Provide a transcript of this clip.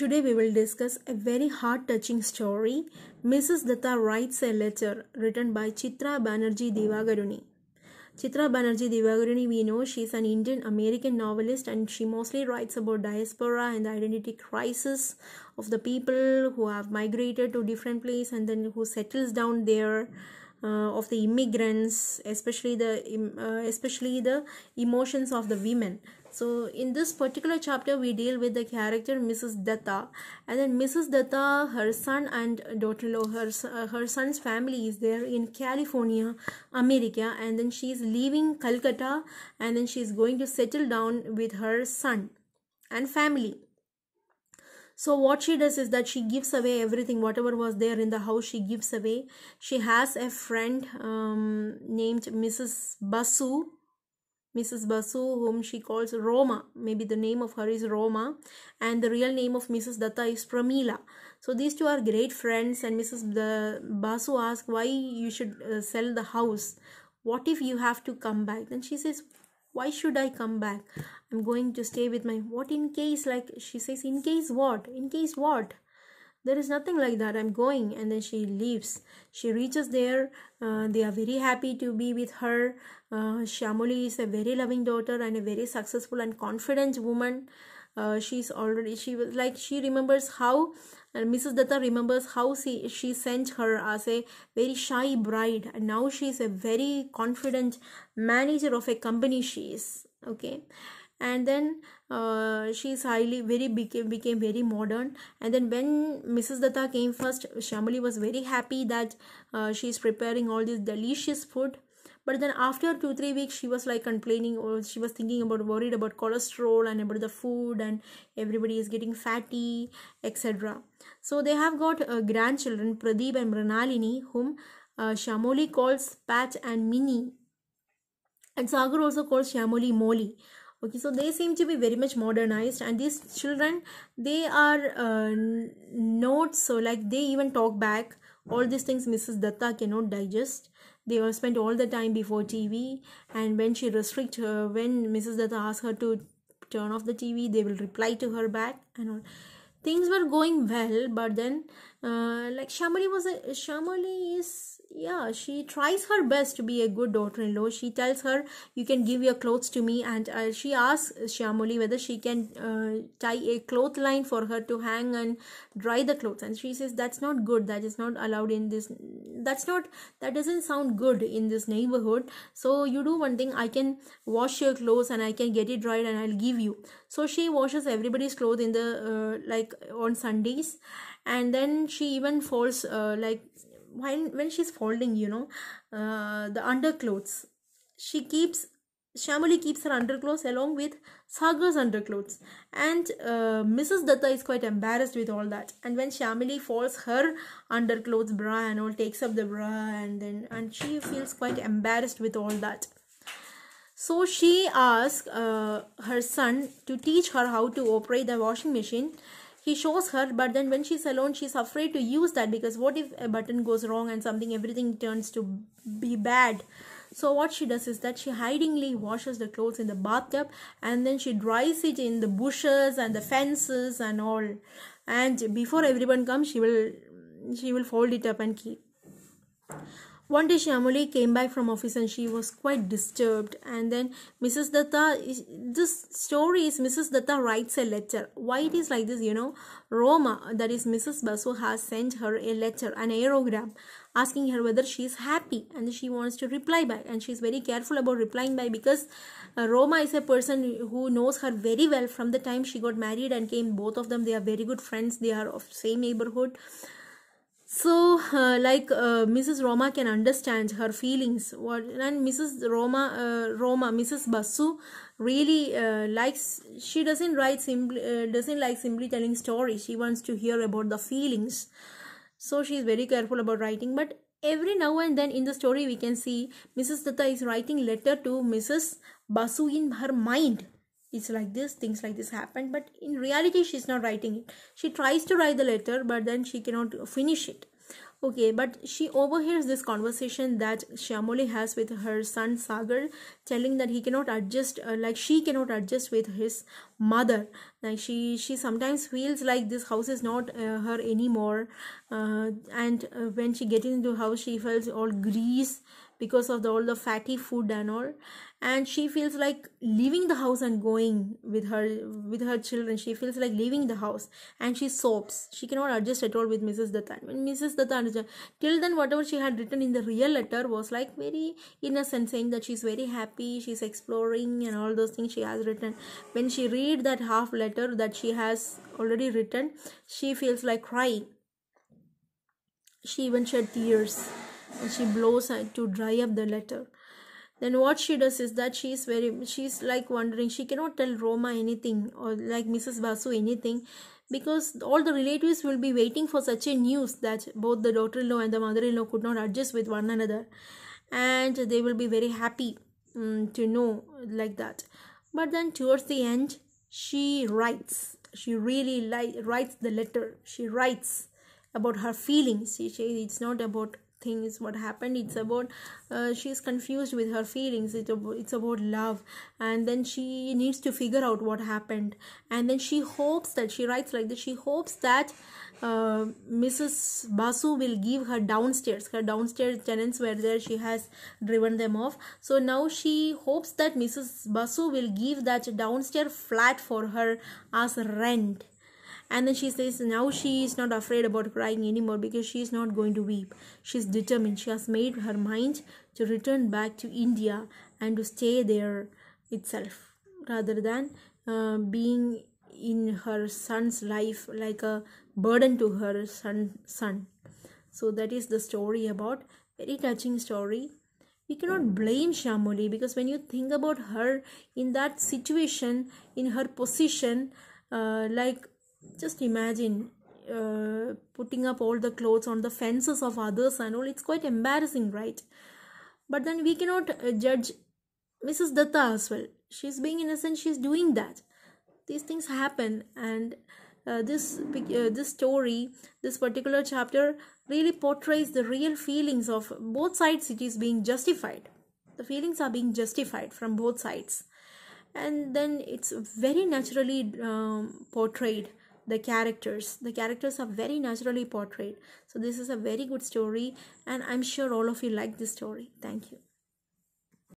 Today we will discuss a very heart-touching story. Mrs. Datta writes a letter written by Chitra Banerjee Divagaruni. Chitra Banerjee Divagaruni, we know she is an Indian American novelist and she mostly writes about diaspora and the identity crisis of the people who have migrated to different places and then who settles down there uh, of the immigrants, especially the uh, especially the emotions of the women. So in this particular chapter, we deal with the character Mrs. Datta, and then Mrs. Datta, her son and daughter-in-law, her uh, her son's family is there in California, America, and then she is leaving Calcutta, and then she is going to settle down with her son and family so what she does is that she gives away everything whatever was there in the house she gives away she has a friend um, named mrs basu Mrs. Basu, whom she calls Roma. Maybe the name of her is Roma, and the real name of Mrs. Datta is Pramila. So these two are great friends, and Mrs. The Basu asks why you should uh, sell the house. What if you have to come back? Then she says, why should i come back i'm going to stay with my what in case like she says in case what in case what there is nothing like that i'm going and then she leaves she reaches there uh, they are very happy to be with her uh, shamoli is a very loving daughter and a very successful and confident woman uh, she's already she was like she remembers how and uh, mrs datta remembers how she, she sent her as a very shy bride and now she's a very confident manager of a company she is okay and then uh, she's highly very became became very modern and then when mrs datta came first shamali was very happy that uh, she's preparing all this delicious food but then after two three weeks she was like complaining or she was thinking about worried about cholesterol and about the food and everybody is getting fatty etc so they have got uh, grandchildren pradeep and pranalini whom uh, shamoli calls pat and mini and sagar also calls shamoli Molly. okay so they seem to be very much modernized and these children they are uh, not so like they even talk back all these things mrs datta cannot digest they all spent all the time before tv and when she restrict her when mrs datta asks her to turn off the tv they will reply to her back and all things were going well but then uh, like shamali was a shamali is yeah she tries her best to be a good daughter-in-law she tells her you can give your clothes to me and uh, she asks shyamoli whether she can uh, tie a clothesline for her to hang and dry the clothes and she says that's not good that is not allowed in this that's not that doesn't sound good in this neighborhood so you do one thing i can wash your clothes and i can get it dried and i'll give you so she washes everybody's clothes in the uh, like on sundays and then she even falls uh, like when when she's folding you know uh, the underclothes she keeps Shamali keeps her underclothes along with Sagar's underclothes, and uh, Mrs. Datta is quite embarrassed with all that. And when Shamali folds her underclothes bra and all, takes up the bra, and then and she feels quite embarrassed with all that. So she asks uh, her son to teach her how to operate the washing machine he shows her but then when she's alone she's afraid to use that because what if a button goes wrong and something everything turns to be bad so what she does is that she hidingly washes the clothes in the bathtub and then she dries it in the bushes and the fences and all and before everyone comes she will she will fold it up and keep one day Shyamali came back from office and she was quite disturbed. And then Mrs. Datta, this story is Mrs. Datta writes a letter. Why it is like this, you know? Roma, that is Mrs. Basu, has sent her a letter, an aerogram, asking her whether she is happy and she wants to reply back. And she is very careful about replying back because uh, Roma is a person who knows her very well from the time she got married and came. Both of them, they are very good friends. They are of same neighborhood so uh, like uh, mrs roma can understand her feelings what and mrs roma uh, roma mrs basu really uh, likes she doesn't write simply uh, doesn't like simply telling stories she wants to hear about the feelings so she is very careful about writing but every now and then in the story we can see mrs datta is writing letter to mrs basu in her mind it's like this things like this happened, but in reality she's not writing it she tries to write the letter but then she cannot finish it okay but she overhears this conversation that shyamoli has with her son sagar telling that he cannot adjust uh, like she cannot adjust with his mother like she she sometimes feels like this house is not uh, her anymore uh, and uh, when she gets into house she feels all grease because of the, all the fatty food and all and she feels like leaving the house and going with her with her children she feels like leaving the house and she sobs she cannot adjust at all with mrs dattan when mrs dattan till then whatever she had written in the real letter was like very innocent saying that she's very happy she's exploring and all those things she has written when she read that half letter that she has already written she feels like crying she even shed tears and she blows to dry up the letter then what she does is that she is very she's like wondering she cannot tell roma anything or like mrs basu anything because all the relatives will be waiting for such a news that both the daughter-in-law and the mother-in-law could not adjust with one another and they will be very happy um, to know like that but then towards the end she writes she really li- writes the letter she writes about her feelings she, she it's not about thing is what happened it's about uh, she's confused with her feelings it's about, it's about love and then she needs to figure out what happened and then she hopes that she writes like this she hopes that uh, mrs basu will give her downstairs her downstairs tenants were there she has driven them off so now she hopes that mrs basu will give that downstairs flat for her as rent and then she says, Now she is not afraid about crying anymore because she is not going to weep. She is determined. She has made her mind to return back to India and to stay there itself rather than uh, being in her son's life like a burden to her son son so that is the story about very touching story we cannot blame shamoli because when you think about her in that situation in her position uh, like just imagine uh, putting up all the clothes on the fences of others and all it's quite embarrassing right but then we cannot uh, judge mrs datta as well she's being innocent she's doing that these things happen and uh, this uh, this story this particular chapter really portrays the real feelings of both sides it is being justified the feelings are being justified from both sides and then it's very naturally um, portrayed the characters the characters are very naturally portrayed so this is a very good story and i'm sure all of you like this story thank you